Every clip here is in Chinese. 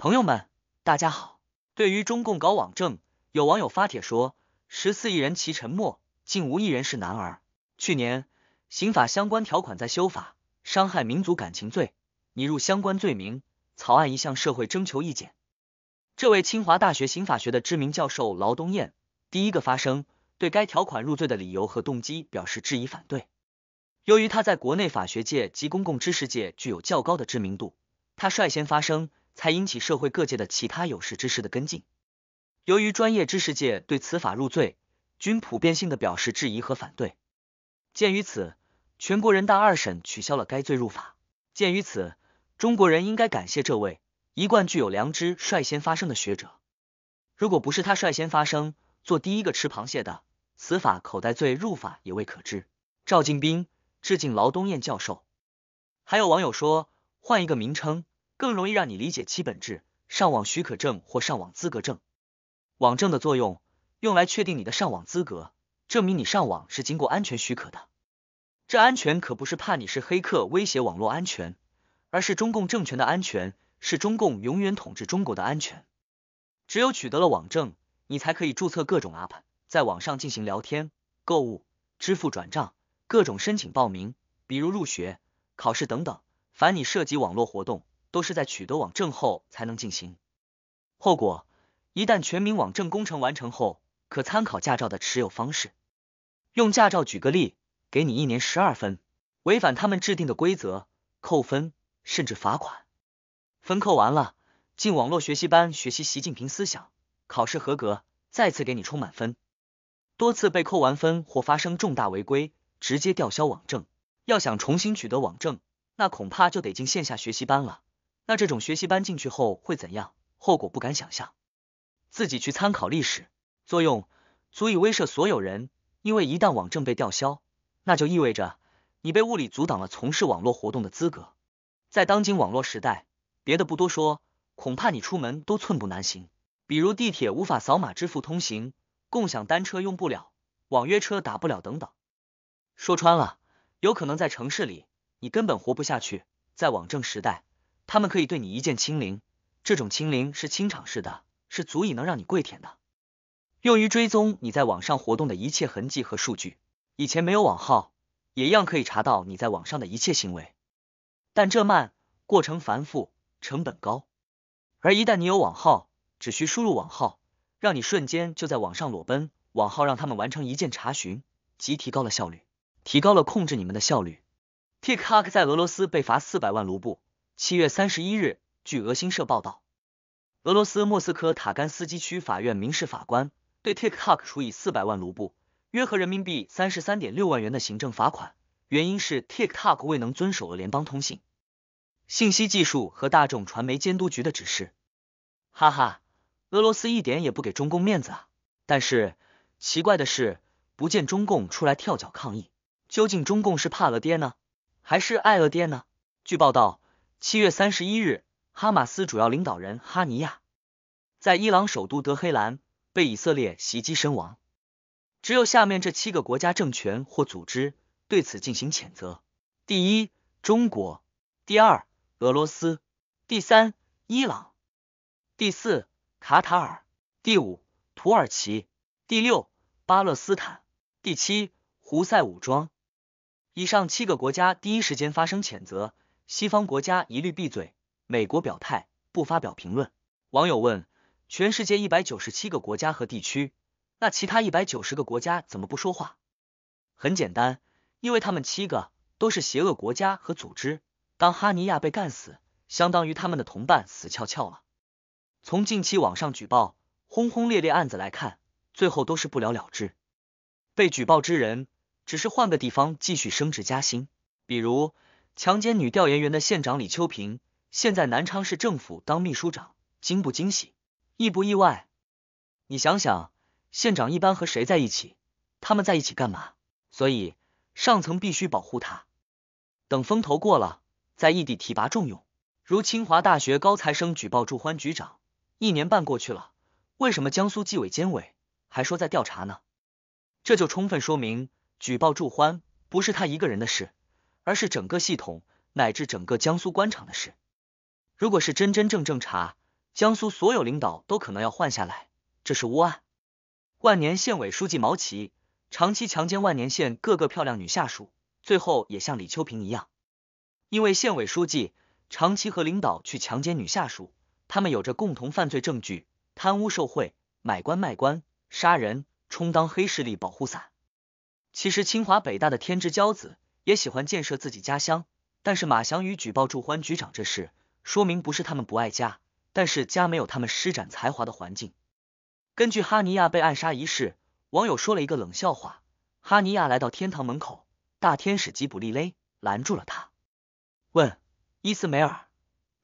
朋友们，大家好。对于中共搞网政，有网友发帖说：“十四亿人齐沉默，竟无一人是男儿。”去年，刑法相关条款在修法，伤害民族感情罪拟入相关罪名草案，已向社会征求意见。这位清华大学刑法学的知名教授劳东燕第一个发声，对该条款入罪的理由和动机表示质疑反对。由于他在国内法学界及公共知识界具有较高的知名度，他率先发声。才引起社会各界的其他有识之士的跟进。由于专业知识界对此法入罪，均普遍性的表示质疑和反对。鉴于此，全国人大二审取消了该罪入法。鉴于此，中国人应该感谢这位一贯具有良知、率先发声的学者。如果不是他率先发声，做第一个吃螃蟹的，此法口袋罪入法也未可知。赵进斌致敬劳东燕教授。还有网友说，换一个名称。更容易让你理解其本质。上网许可证或上网资格证，网证的作用用来确定你的上网资格，证明你上网是经过安全许可的。这安全可不是怕你是黑客威胁网络安全，而是中共政权的安全，是中共永远统治中国的安全。只有取得了网证，你才可以注册各种 app，在网上进行聊天、购物、支付、转账、各种申请报名，比如入学、考试等等，凡你涉及网络活动。都是在取得网证后才能进行。后果一旦全民网证工程完成后，可参考驾照的持有方式。用驾照举个例，给你一年十二分，违反他们制定的规则扣分，甚至罚款。分扣完了，进网络学习班学习习近平思想，考试合格，再次给你充满分。多次被扣完分或发生重大违规，直接吊销网证。要想重新取得网证，那恐怕就得进线下学习班了。那这种学习班进去后会怎样？后果不敢想象。自己去参考历史作用，足以威慑所有人。因为一旦网证被吊销，那就意味着你被物理阻挡了从事网络活动的资格。在当今网络时代，别的不多说，恐怕你出门都寸步难行。比如地铁无法扫码支付通行，共享单车用不了，网约车打不了等等。说穿了，有可能在城市里你根本活不下去。在网证时代。他们可以对你一键清零，这种清零是清场式的，是足以能让你跪舔的。用于追踪你在网上活动的一切痕迹和数据，以前没有网号也一样可以查到你在网上的一切行为，但这慢，过程繁复，成本高。而一旦你有网号，只需输入网号，让你瞬间就在网上裸奔。网号让他们完成一键查询，即提高了效率，提高了控制你们的效率。TikTok 在俄罗斯被罚四百万卢布。七月三十一日，据俄新社报道，俄罗斯莫斯科塔甘斯基区法院民事法官对 TikTok 处以四百万卢布（约合人民币三十三点六万元）的行政罚款，原因是 TikTok 未能遵守俄联邦通信、信息技术和大众传媒监督局的指示。哈哈，俄罗斯一点也不给中共面子啊！但是奇怪的是，不见中共出来跳脚抗议，究竟中共是怕俄爹呢，还是爱俄爹呢？据报道。七月三十一日，哈马斯主要领导人哈尼亚在伊朗首都德黑兰被以色列袭击身亡。只有下面这七个国家政权或组织对此进行谴责：第一，中国；第二，俄罗斯；第三，伊朗；第四，卡塔尔；第五，土耳其；第六，巴勒斯坦；第七，胡塞武装。以上七个国家第一时间发生谴责。西方国家一律闭嘴，美国表态不发表评论。网友问：全世界一百九十七个国家和地区，那其他一百九十个国家怎么不说话？很简单，因为他们七个都是邪恶国家和组织。当哈尼亚被干死，相当于他们的同伴死翘翘了。从近期网上举报轰轰烈烈案子来看，最后都是不了了之，被举报之人只是换个地方继续升职加薪，比如。强奸女调研员的县长李秋平，现在南昌市政府当秘书长，惊不惊喜，意不意外？你想想，县长一般和谁在一起？他们在一起干嘛？所以上层必须保护他。等风头过了，在异地提拔重用。如清华大学高材生举报祝欢局长，一年半过去了，为什么江苏纪委监委还说在调查呢？这就充分说明，举报祝欢不是他一个人的事。而是整个系统乃至整个江苏官场的事。如果是真真正正查，江苏所有领导都可能要换下来。这是窝案。万年县委书记毛奇长期强奸万年县各个漂亮女下属，最后也像李秋平一样，因为县委书记长期和领导去强奸女下属，他们有着共同犯罪证据，贪污受贿、买官卖官、杀人、充当黑势力保护伞。其实清华北大的天之骄子。也喜欢建设自己家乡，但是马祥宇举报祝欢局长这事，说明不是他们不爱家，但是家没有他们施展才华的环境。根据哈尼亚被暗杀一事，网友说了一个冷笑话：哈尼亚来到天堂门口，大天使吉卜利勒拦住了他，问伊斯梅尔，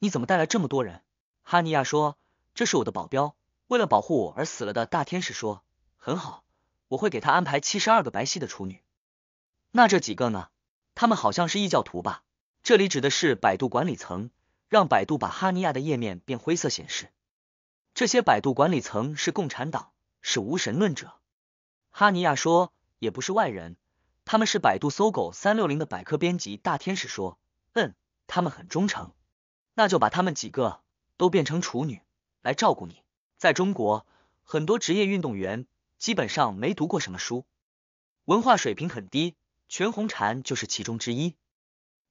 你怎么带来这么多人？哈尼亚说这是我的保镖，为了保护我而死了的大天使说很好，我会给他安排七十二个白皙的处女。那这几个呢？他们好像是异教徒吧？这里指的是百度管理层，让百度把哈尼亚的页面变灰色显示。这些百度管理层是共产党，是无神论者。哈尼亚说也不是外人，他们是百度、搜狗、三六零的百科编辑。大天使说，嗯，他们很忠诚。那就把他们几个都变成处女来照顾你。在中国，很多职业运动员基本上没读过什么书，文化水平很低。全红婵就是其中之一。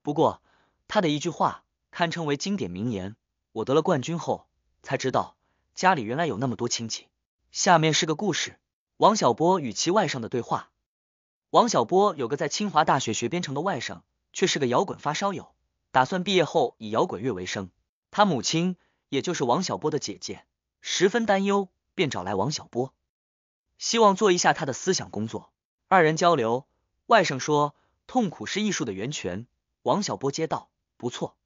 不过，他的一句话堪称为经典名言。我得了冠军后才知道，家里原来有那么多亲戚。下面是个故事：王小波与其外甥的对话。王小波有个在清华大学学编程的外甥，却是个摇滚发烧友，打算毕业后以摇滚乐为生。他母亲，也就是王小波的姐姐，十分担忧，便找来王小波，希望做一下他的思想工作。二人交流。外甥说：“痛苦是艺术的源泉。”王小波接道：“不错，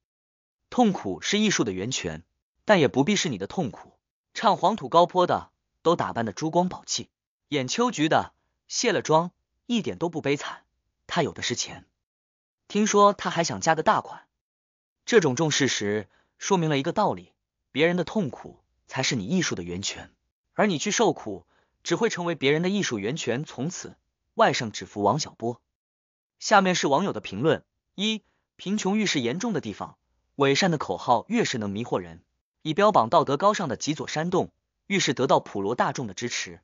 痛苦是艺术的源泉，但也不必是你的痛苦。唱黄土高坡的都打扮的珠光宝气，演秋菊的卸了妆，一点都不悲惨。他有的是钱，听说他还想嫁个大款。这种重视时，说明了一个道理：别人的痛苦才是你艺术的源泉，而你去受苦，只会成为别人的艺术源泉。从此。”外甥指服王小波。下面是网友的评论：一，贫穷愈是严重的地方，伪善的口号越是能迷惑人，以标榜道德高尚的极左煽动，愈是得到普罗大众的支持。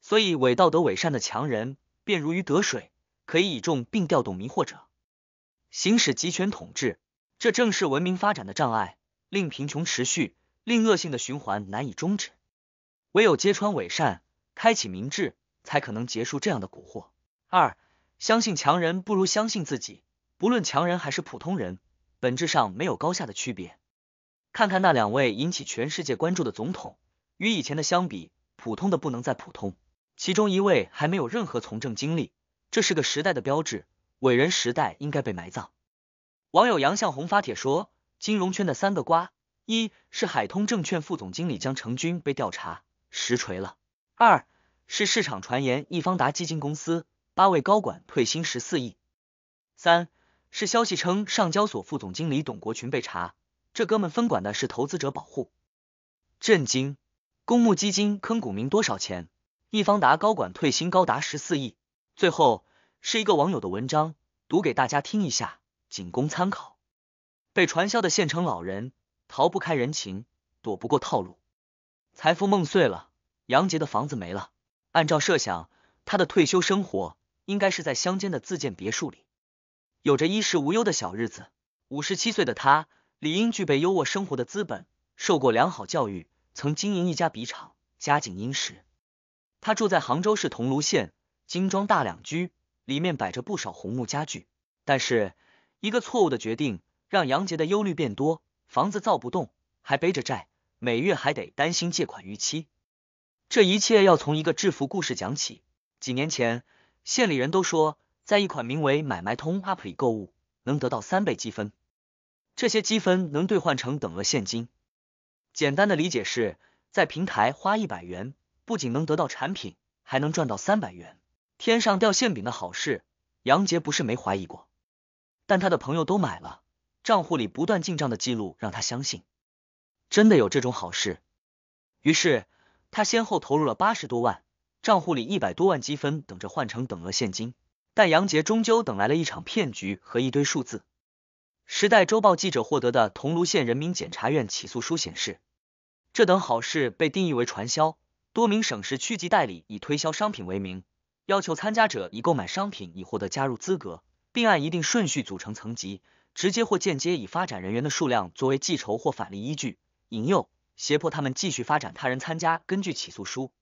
所以伪道德、伪善的强人便如鱼得水，可以倚重并调动迷惑者，行使集权统治。这正是文明发展的障碍，令贫穷持续，令恶性的循环难以终止。唯有揭穿伪善，开启明智。才可能结束这样的蛊惑。二，相信强人不如相信自己。不论强人还是普通人，本质上没有高下的区别。看看那两位引起全世界关注的总统，与以前的相比，普通的不能再普通。其中一位还没有任何从政经历，这是个时代的标志。伟人时代应该被埋葬。网友杨向红发帖说，金融圈的三个瓜：一是海通证券副总经理江成军被调查，实锤了；二。是市场传言易方达基金公司八位高管退薪十四亿。三是消息称上交所副总经理董国群被查，这哥们分管的是投资者保护。震惊！公募基金坑股民多少钱？易方达高管退薪高达十四亿。最后是一个网友的文章，读给大家听一下，仅供参考。被传销的县城老人逃不开人情，躲不过套路，财富梦碎了，杨杰的房子没了。按照设想，他的退休生活应该是在乡间的自建别墅里，有着衣食无忧的小日子。五十七岁的他，理应具备优渥生活的资本，受过良好教育，曾经营一家笔厂，家境殷实。他住在杭州市桐庐县精装大两居，里面摆着不少红木家具。但是，一个错误的决定让杨杰的忧虑变多：房子造不动，还背着债，每月还得担心借款逾期。这一切要从一个致富故事讲起。几年前，县里人都说，在一款名为“买卖通 ”App 里购物能得到三倍积分，这些积分能兑换成等额现金。简单的理解是，在平台花一百元，不仅能得到产品，还能赚到三百元。天上掉馅饼的好事，杨杰不是没怀疑过，但他的朋友都买了，账户里不断进账的记录让他相信，真的有这种好事。于是。他先后投入了八十多万，账户里一百多万积分等着换成等额现金，但杨杰终究等来了一场骗局和一堆数字。时代周报记者获得的桐庐县人民检察院起诉书显示，这等好事被定义为传销。多名省市区级代理以推销商品为名，要求参加者以购买商品以获得加入资格，并按一定顺序组成层级，直接或间接以发展人员的数量作为计酬或返利依据，引诱。胁迫他们继续发展他人参加。根据起诉书，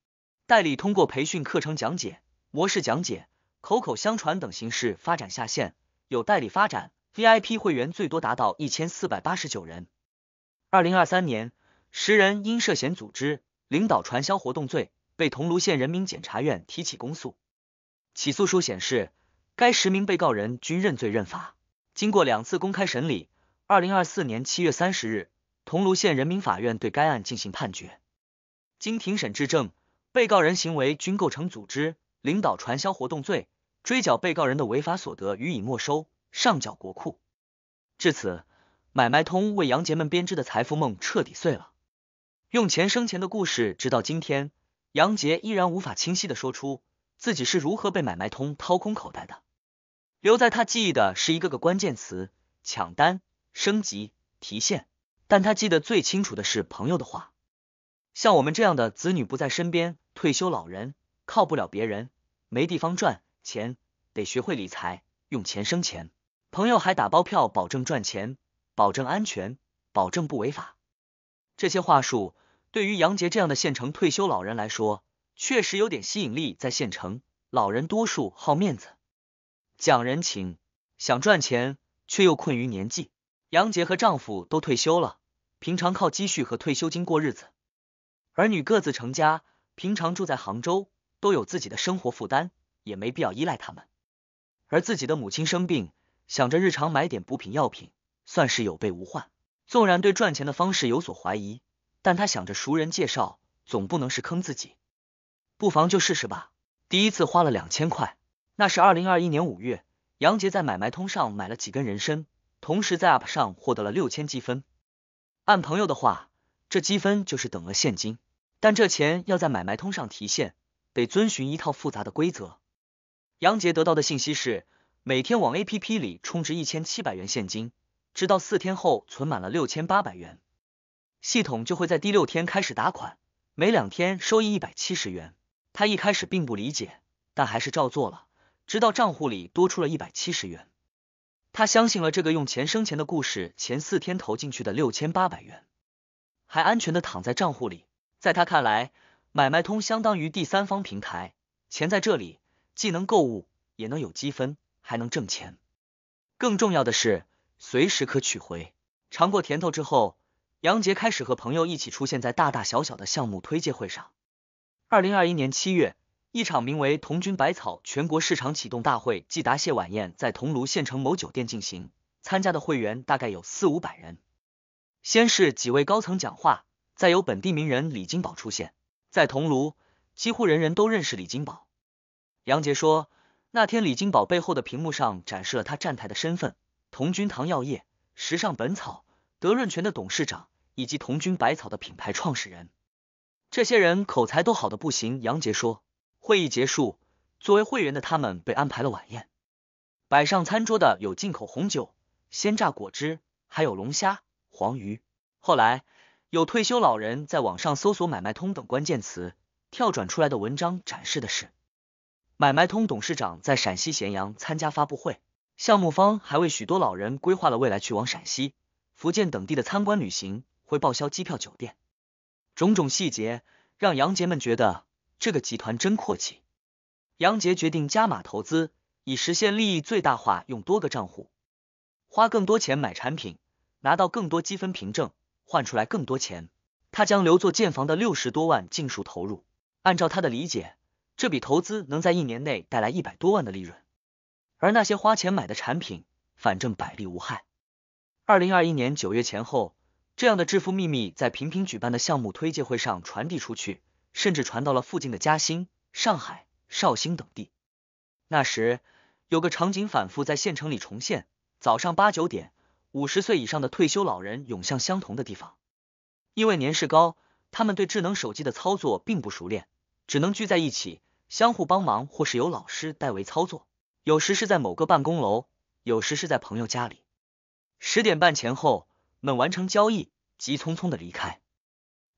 代理通过培训课程讲解、模式讲解、口口相传等形式发展下线，有代理发展 VIP 会员最多达到一千四百八十九人。二零二三年，十人因涉嫌组织、领导传销活动罪被桐庐县人民检察院提起公诉。起诉书显示，该十名被告人均认罪认罚。经过两次公开审理，二零二四年七月三十日。桐庐县人民法院对该案进行判决。经庭审质证，被告人行为均构成组织领导传销活动罪。追缴被告人的违法所得予以没收，上缴国库。至此，买卖通为杨杰们编织的财富梦彻底碎了。用钱生钱的故事，直到今天，杨杰依然无法清晰的说出自己是如何被买卖通掏空口袋的。留在他记忆的是一个个关键词：抢单、升级、提现。但他记得最清楚的是朋友的话，像我们这样的子女不在身边，退休老人靠不了别人，没地方赚钱，得学会理财，用钱生钱。朋友还打包票，保证赚钱，保证安全，保证不违法。这些话术对于杨杰这样的县城退休老人来说，确实有点吸引力。在县城，老人多数好面子，讲人情，想赚钱，却又困于年纪。杨杰和丈夫都退休了，平常靠积蓄和退休金过日子。儿女各自成家，平常住在杭州，都有自己的生活负担，也没必要依赖他们。而自己的母亲生病，想着日常买点补品药品，算是有备无患。纵然对赚钱的方式有所怀疑，但他想着熟人介绍，总不能是坑自己，不妨就试试吧。第一次花了两千块，那是二零二一年五月，杨杰在买卖通上买了几根人参。同时在 app 上获得了六千积分，按朋友的话，这积分就是等额现金，但这钱要在买卖通上提现，得遵循一套复杂的规则。杨杰得到的信息是，每天往 app 里充值一千七百元现金，直到四天后存满了六千八百元，系统就会在第六天开始打款，每两天收益一百七十元。他一开始并不理解，但还是照做了，直到账户里多出了一百七十元。他相信了这个用钱生钱的故事，前四天投进去的六千八百元，还安全的躺在账户里。在他看来，买卖通相当于第三方平台，钱在这里既能购物，也能有积分，还能挣钱。更重要的是，随时可取回。尝过甜头之后，杨杰开始和朋友一起出现在大大小小的项目推介会上。二零二一年七月。一场名为“桐君百草”全国市场启动大会暨答谢晚宴，在桐庐县城某酒店进行。参加的会员大概有四五百人。先是几位高层讲话，再有本地名人李金宝出现。在桐庐，几乎人人都认识李金宝。杨杰说，那天李金宝背后的屏幕上展示了他站台的身份：桐君堂药业、时尚本草、德润泉的董事长，以及桐君百草的品牌创始人。这些人口才都好的不行。杨杰说。会议结束，作为会员的他们被安排了晚宴，摆上餐桌的有进口红酒、鲜榨果汁，还有龙虾、黄鱼。后来，有退休老人在网上搜索“买卖通”等关键词，跳转出来的文章展示的是买卖通董事长在陕西咸阳参加发布会。项目方还为许多老人规划了未来去往陕西、福建等地的参观旅行，会报销机票、酒店。种种细节让杨杰们觉得。这个集团真阔气，杨杰决定加码投资，以实现利益最大化。用多个账户花更多钱买产品，拿到更多积分凭证，换出来更多钱。他将留作建房的六十多万尽数投入。按照他的理解，这笔投资能在一年内带来一百多万的利润。而那些花钱买的产品，反正百利无害。二零二一年九月前后，这样的致富秘密在频频举办的项目推介会上传递出去。甚至传到了附近的嘉兴、上海、绍兴等地。那时有个场景反复在县城里重现：早上八九点，五十岁以上的退休老人涌向相同的地方，因为年事高，他们对智能手机的操作并不熟练，只能聚在一起相互帮忙，或是由老师代为操作。有时是在某个办公楼，有时是在朋友家里。十点半前后，们完成交易，急匆匆的离开。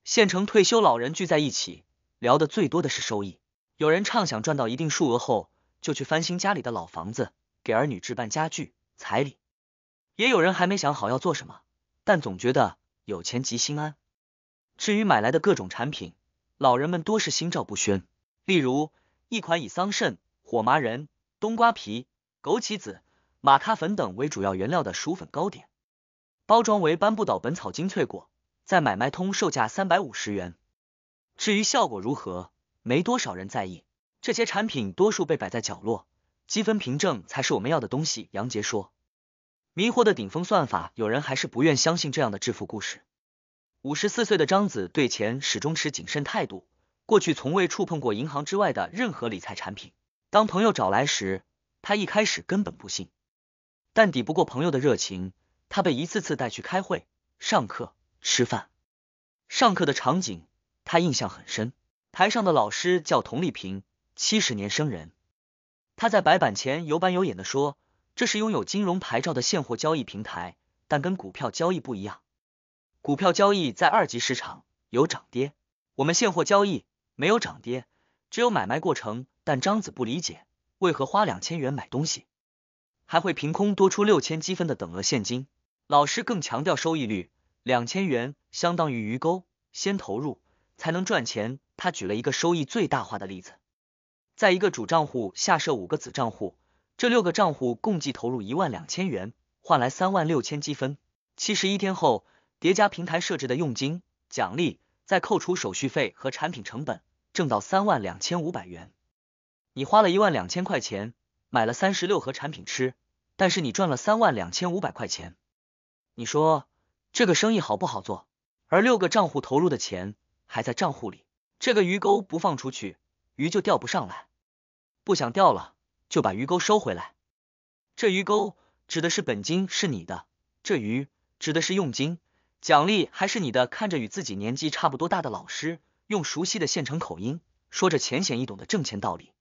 县城退休老人聚在一起。聊得最多的是收益，有人畅想赚到一定数额后就去翻新家里的老房子，给儿女置办家具、彩礼；也有人还没想好要做什么，但总觉得有钱即心安。至于买来的各种产品，老人们多是心照不宣。例如一款以桑葚、火麻仁、冬瓜皮、枸杞子、玛咖粉等为主要原料的薯粉糕点，包装为“斑布岛本草精粹果”，在买卖通售价三百五十元。至于效果如何，没多少人在意。这些产品多数被摆在角落，积分凭证才是我们要的东西。杨杰说：“迷惑的顶峰算法，有人还是不愿相信这样的致富故事。”五十四岁的张子对钱始终持谨慎态度，过去从未触碰过银行之外的任何理财产品。当朋友找来时，他一开始根本不信，但抵不过朋友的热情，他被一次次带去开会、上课、吃饭、上课的场景。他印象很深，台上的老师叫佟丽萍，七十年生人。他在白板前有板有眼的说：“这是拥有金融牌照的现货交易平台，但跟股票交易不一样。股票交易在二级市场有涨跌，我们现货交易没有涨跌，只有买卖过程。”但张子不理解，为何花两千元买东西，还会凭空多出六千积分的等额现金？老师更强调收益率，两千元相当于鱼钩，先投入。才能赚钱。他举了一个收益最大化的例子，在一个主账户下设五个子账户，这六个账户共计投入一万两千元，换来三万六千积分，七十一天后叠加平台设置的佣金奖励，再扣除手续费和产品成本，挣到三万两千五百元。你花了一万两千块钱买了三十六盒产品吃，但是你赚了三万两千五百块钱，你说这个生意好不好做？而六个账户投入的钱。还在账户里，这个鱼钩不放出去，鱼就钓不上来。不想钓了，就把鱼钩收回来。这鱼钩指的是本金是你的，这鱼指的是佣金、奖励还是你的。看着与自己年纪差不多大的老师，用熟悉的县城口音，说着浅显易懂的挣钱道理，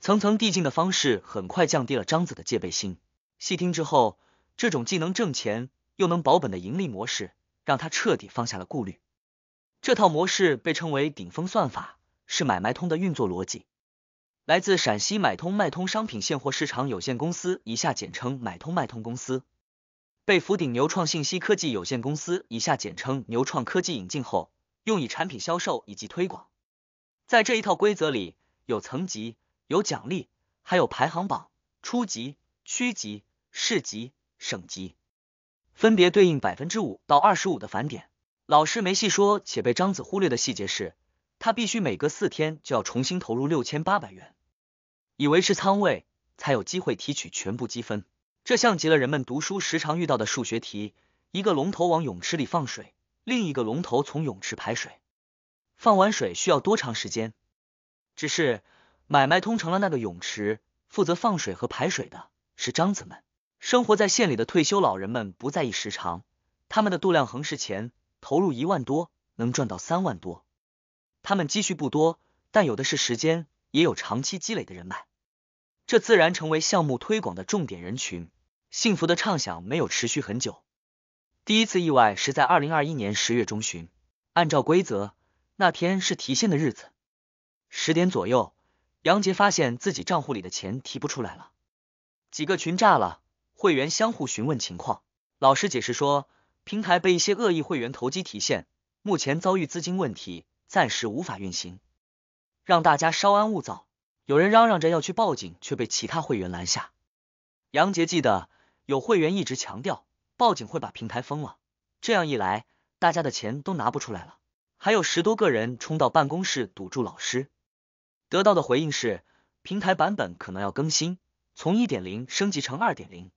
层层递进的方式，很快降低了张子的戒备心。细听之后，这种既能挣钱又能保本的盈利模式，让他彻底放下了顾虑。这套模式被称为“顶峰算法”，是买卖通的运作逻辑。来自陕西买通卖通商品现货市场有限公司（以下简称“买通卖通公司”）被福鼎牛创信息科技有限公司（以下简称“牛创科技”）引进后，用以产品销售以及推广。在这一套规则里，有层级，有奖励，还有排行榜。初级、区级、市级、省级，分别对应百分之五到二十五的返点。老师没细说，且被张子忽略的细节是，他必须每隔四天就要重新投入六千八百元，以维持仓位，才有机会提取全部积分。这像极了人们读书时常遇到的数学题：一个龙头往泳池里放水，另一个龙头从泳池排水，放完水需要多长时间？只是买卖通成了那个泳池，负责放水和排水的是张子们。生活在县里的退休老人们不在意时长，他们的度量衡是钱。投入一万多，能赚到三万多。他们积蓄不多，但有的是时间，也有长期积累的人脉，这自然成为项目推广的重点人群。幸福的畅想没有持续很久。第一次意外是在二零二一年十月中旬，按照规则，那天是提现的日子。十点左右，杨杰发现自己账户里的钱提不出来了，几个群炸了，会员相互询问情况。老师解释说。平台被一些恶意会员投机提现，目前遭遇资金问题，暂时无法运行，让大家稍安勿躁。有人嚷嚷着要去报警，却被其他会员拦下。杨杰记得有会员一直强调报警会把平台封了，这样一来大家的钱都拿不出来了。还有十多个人冲到办公室堵住老师，得到的回应是平台版本可能要更新，从一点零升级成二点零。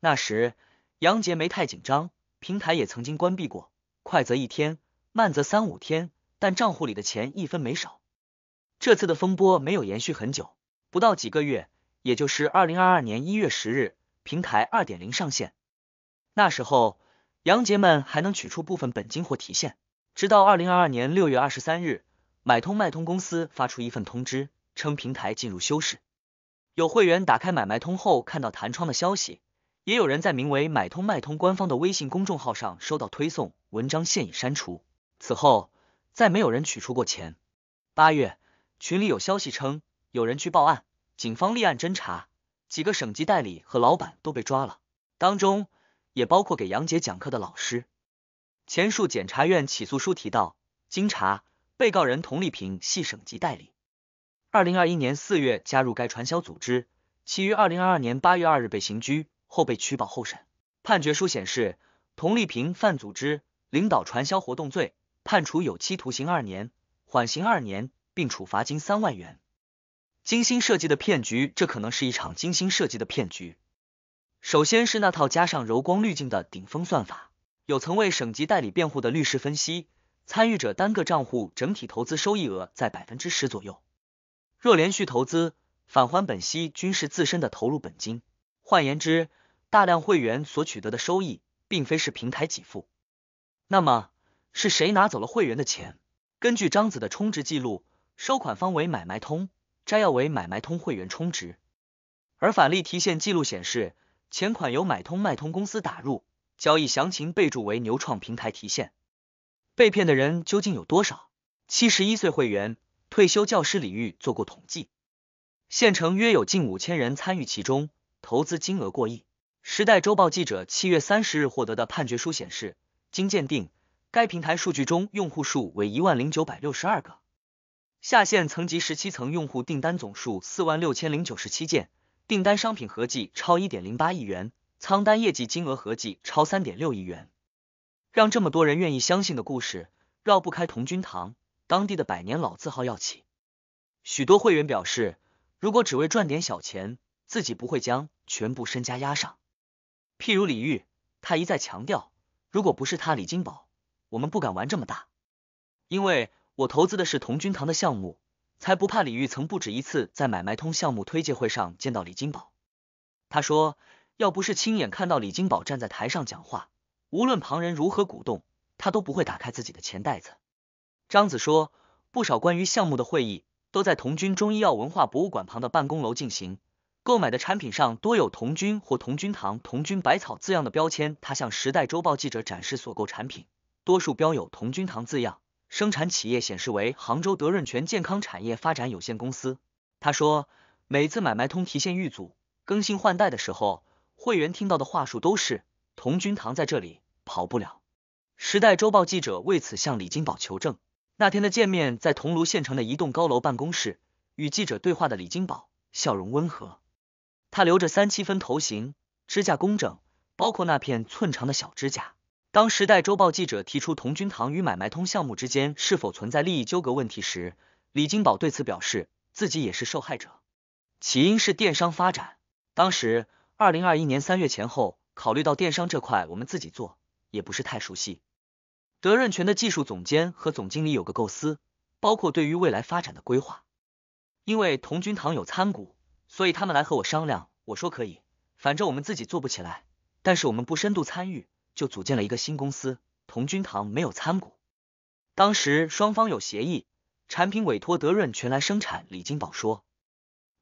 那时杨杰没太紧张。平台也曾经关闭过，快则一天，慢则三五天，但账户里的钱一分没少。这次的风波没有延续很久，不到几个月，也就是二零二二年一月十日，平台二点零上线。那时候，杨杰们还能取出部分本金或提现。直到二零二二年六月二十三日，买通卖通公司发出一份通知，称平台进入休市。有会员打开买卖通后，看到弹窗的消息。也有人在名为“买通卖通”官方的微信公众号上收到推送文章，现已删除。此后再没有人取出过钱。八月，群里有消息称有人去报案，警方立案侦查，几个省级代理和老板都被抓了，当中也包括给杨杰讲课的老师。前述检察院起诉书提到，经查，被告人佟丽萍系省级代理，二零二一年四月加入该传销组织，其于二零二二年八月二日被刑拘。后被取保候审。判决书显示，童丽萍犯组织领导传销活动罪，判处有期徒刑二年，缓刑二年，并处罚金三万元。精心设计的骗局，这可能是一场精心设计的骗局。首先是那套加上柔光滤镜的顶峰算法。有曾为省级代理辩护的律师分析，参与者单个账户整体投资收益额在百分之十左右。若连续投资，返还本息均是自身的投入本金。换言之，大量会员所取得的收益，并非是平台给付，那么是谁拿走了会员的钱？根据张子的充值记录，收款方为买卖通，摘要为买卖通会员充值，而返利提现记录显示，钱款由买通卖通公司打入，交易详情备注为牛创平台提现。被骗的人究竟有多少？七十一岁会员退休教师李玉做过统计，县城约有近五千人参与其中，投资金额过亿。时代周报记者七月三十日获得的判决书显示，经鉴定，该平台数据中用户数为一万零九百六十二个，下线层级十七层，用户订单总数四万六千零九十七件，订单商品合计超一点零八亿元，仓单业绩金额合计超三点六亿元。让这么多人愿意相信的故事，绕不开同君堂，当地的百年老字号药企。许多会员表示，如果只为赚点小钱，自己不会将全部身家押上。譬如李玉，他一再强调，如果不是他李金宝，我们不敢玩这么大。因为我投资的是同君堂的项目，才不怕李玉。曾不止一次在买卖通项目推介会上见到李金宝，他说，要不是亲眼看到李金宝站在台上讲话，无论旁人如何鼓动，他都不会打开自己的钱袋子。张子说，不少关于项目的会议都在同君中医药文化博物馆旁的办公楼进行。购买的产品上多有“童军”或“童军堂”、“童军百草”字样的标签。他向《时代周报》记者展示所购产品，多数标有“童军堂”字样，生产企业显示为杭州德润全健康产业发展有限公司。他说，每次买卖通提现预组更新换代的时候，会员听到的话术都是“童军堂在这里跑不了”。《时代周报》记者为此向李金宝求证。那天的见面在桐庐县城的一栋高楼办公室，与记者对话的李金宝笑容温和。他留着三七分头型，指甲工整，包括那片寸长的小指甲。当时代周报记者提出同君堂与买卖通项目之间是否存在利益纠葛问题时，李金宝对此表示自己也是受害者。起因是电商发展，当时二零二一年三月前后，考虑到电商这块我们自己做也不是太熟悉，德润泉的技术总监和总经理有个构思，包括对于未来发展的规划，因为同君堂有参股。所以他们来和我商量，我说可以，反正我们自己做不起来，但是我们不深度参与，就组建了一个新公司，同君堂没有参股。当时双方有协议，产品委托德润全来生产。李金宝说，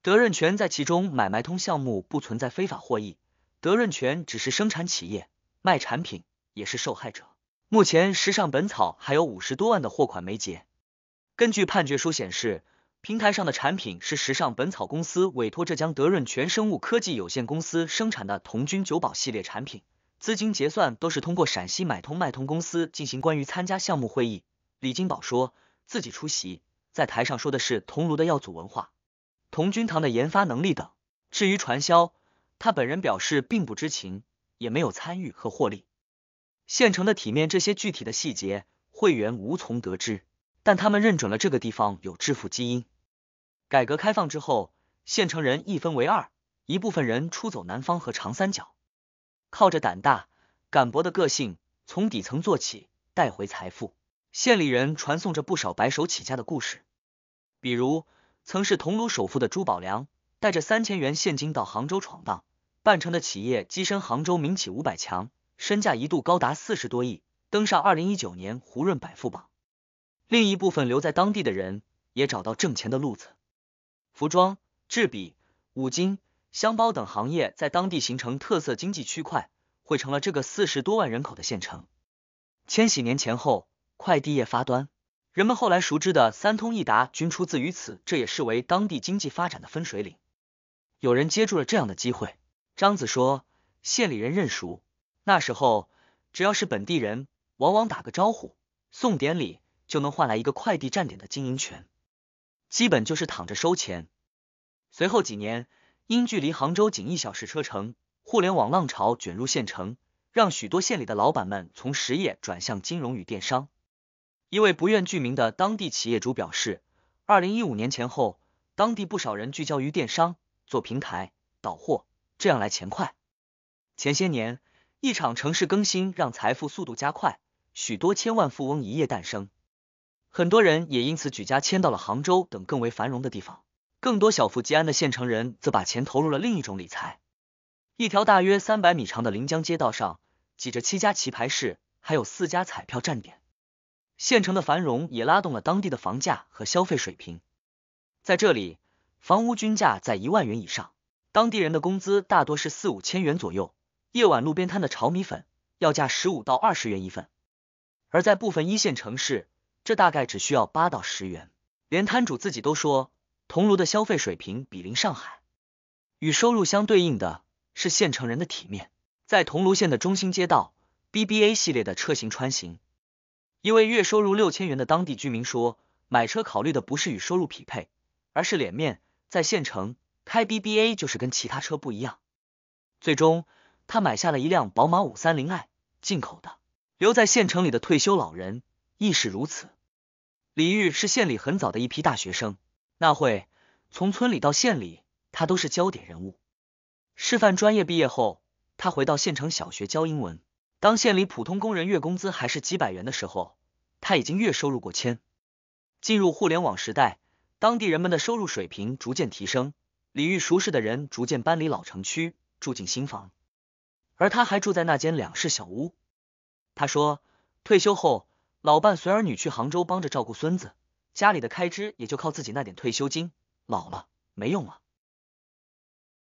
德润全在其中买卖通项目不存在非法获益，德润全只是生产企业，卖产品也是受害者。目前时尚本草还有五十多万的货款没结。根据判决书显示。平台上的产品是时尚本草公司委托浙江德润全生物科技有限公司生产的同君九宝系列产品，资金结算都是通过陕西买通卖通公司进行。关于参加项目会议，李金宝说自己出席，在台上说的是桐庐的药祖文化、同君堂的研发能力等。至于传销，他本人表示并不知情，也没有参与和获利。县城的体面，这些具体的细节会员无从得知，但他们认准了这个地方有致富基因。改革开放之后，县城人一分为二，一部分人出走南方和长三角，靠着胆大敢搏的个性，从底层做起，带回财富。县里人传颂着不少白手起家的故事，比如曾是桐庐首富的朱宝良，带着三千元现金到杭州闯荡，办成的企业跻身杭州民企五百强，身价一度高达四十多亿，登上二零一九年胡润百富榜。另一部分留在当地的人，也找到挣钱的路子。服装、制笔、五金、箱包等行业在当地形成特色经济区块，汇成了这个四十多万人口的县城。千禧年前后，快递业发端，人们后来熟知的“三通一达”均出自于此，这也视为当地经济发展的分水岭。有人接住了这样的机会，张子说：“县里人认熟，那时候只要是本地人，往往打个招呼，送点礼，就能换来一个快递站点的经营权。”基本就是躺着收钱。随后几年，因距离杭州仅一小时车程，互联网浪潮卷入县城，让许多县里的老板们从实业转向金融与电商。一位不愿具名的当地企业主表示，二零一五年前后，当地不少人聚焦于电商，做平台、导货，这样来钱快。前些年，一场城市更新让财富速度加快，许多千万富翁一夜诞生。很多人也因此举家迁到了杭州等更为繁荣的地方，更多小富即安的县城人则把钱投入了另一种理财。一条大约三百米长的临江街道上，挤着七家棋牌室，还有四家彩票站点。县城的繁荣也拉动了当地的房价和消费水平。在这里，房屋均价在一万元以上，当地人的工资大多是四五千元左右。夜晚路边摊的炒米粉要价十五到二十元一份，而在部分一线城市。这大概只需要八到十元，连摊主自己都说，桐庐的消费水平比邻上海。与收入相对应的是县城人的体面。在桐庐县的中心街道，B B A 系列的车型穿行。一位月收入六千元的当地居民说，买车考虑的不是与收入匹配，而是脸面。在县城开 B B A 就是跟其他车不一样。最终，他买下了一辆宝马五三零 i，进口的。留在县城里的退休老人亦是如此。李玉是县里很早的一批大学生，那会从村里到县里，他都是焦点人物。师范专业毕业后，他回到县城小学教英文。当县里普通工人月工资还是几百元的时候，他已经月收入过千。进入互联网时代，当地人们的收入水平逐渐提升，李玉熟识的人逐渐搬离老城区，住进新房，而他还住在那间两室小屋。他说，退休后。老伴随儿女去杭州帮着照顾孙子，家里的开支也就靠自己那点退休金，老了没用了。